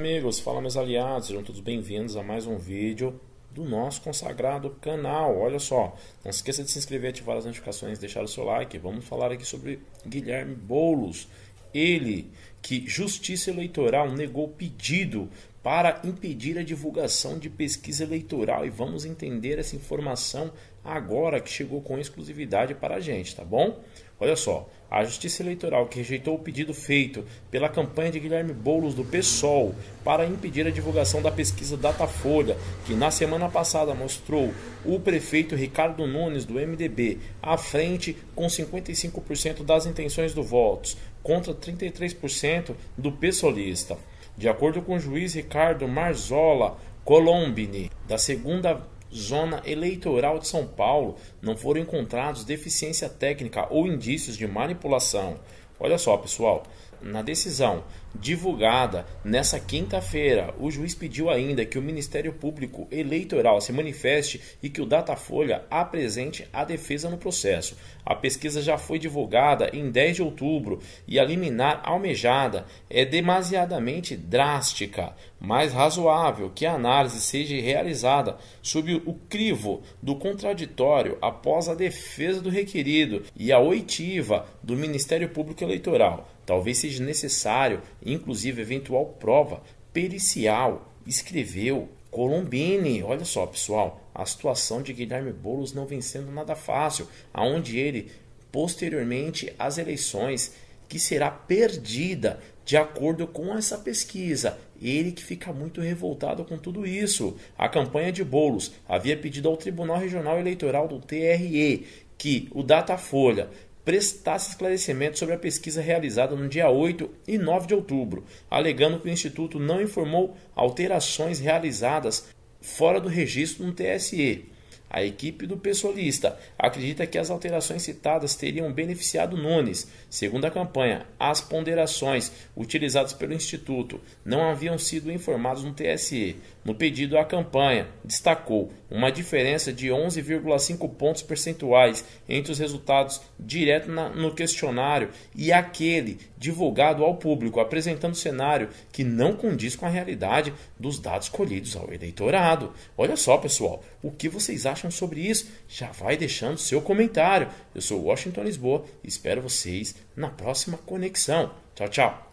Amigos, fala meus aliados, sejam todos bem-vindos a mais um vídeo do nosso consagrado canal. Olha só, não se esqueça de se inscrever, ativar as notificações, deixar o seu like. Vamos falar aqui sobre Guilherme Boulos. Ele que Justiça Eleitoral negou pedido para impedir a divulgação de pesquisa eleitoral e vamos entender essa informação agora que chegou com exclusividade para a gente, tá bom? Olha só, a Justiça Eleitoral que rejeitou o pedido feito pela campanha de Guilherme Boulos do PSOL para impedir a divulgação da pesquisa Datafolha, que na semana passada mostrou o prefeito Ricardo Nunes do MDB à frente com 55% das intenções do votos contra 33% do pessolista. De acordo com o juiz Ricardo Marzola Colombini, da segunda zona eleitoral de São Paulo, não foram encontrados deficiência técnica ou indícios de manipulação. Olha só, pessoal, na decisão divulgada nessa quinta-feira, o juiz pediu ainda que o Ministério Público Eleitoral se manifeste e que o Datafolha apresente a defesa no processo. A pesquisa já foi divulgada em 10 de outubro e a liminar almejada é demasiadamente drástica, mais razoável que a análise seja realizada sob o crivo do contraditório após a defesa do requerido e a oitiva do Ministério Público Eleitoral. Talvez seja necessário, inclusive, eventual prova pericial. Escreveu Colombini. Olha só, pessoal, a situação de Guilherme Boulos não vem sendo nada fácil, aonde ele, posteriormente às eleições, que será perdida de acordo com essa pesquisa. Ele que fica muito revoltado com tudo isso. A campanha de Bolos havia pedido ao Tribunal Regional Eleitoral do TRE que o Datafolha prestasse esclarecimento sobre a pesquisa realizada no dia 8 e 9 de outubro, alegando que o Instituto não informou alterações realizadas fora do registro no TSE. A equipe do pessoalista acredita que as alterações citadas teriam beneficiado Nunes. Segundo a campanha, as ponderações utilizadas pelo Instituto não haviam sido informadas no TSE. No pedido à campanha, destacou uma diferença de 11,5 pontos percentuais entre os resultados direto na, no questionário e aquele divulgado ao público, apresentando cenário que não condiz com a realidade dos dados colhidos ao eleitorado. Olha só, pessoal, o que vocês acham sobre isso? Já vai deixando seu comentário. Eu sou Washington Lisboa e espero vocês na próxima conexão. Tchau, tchau.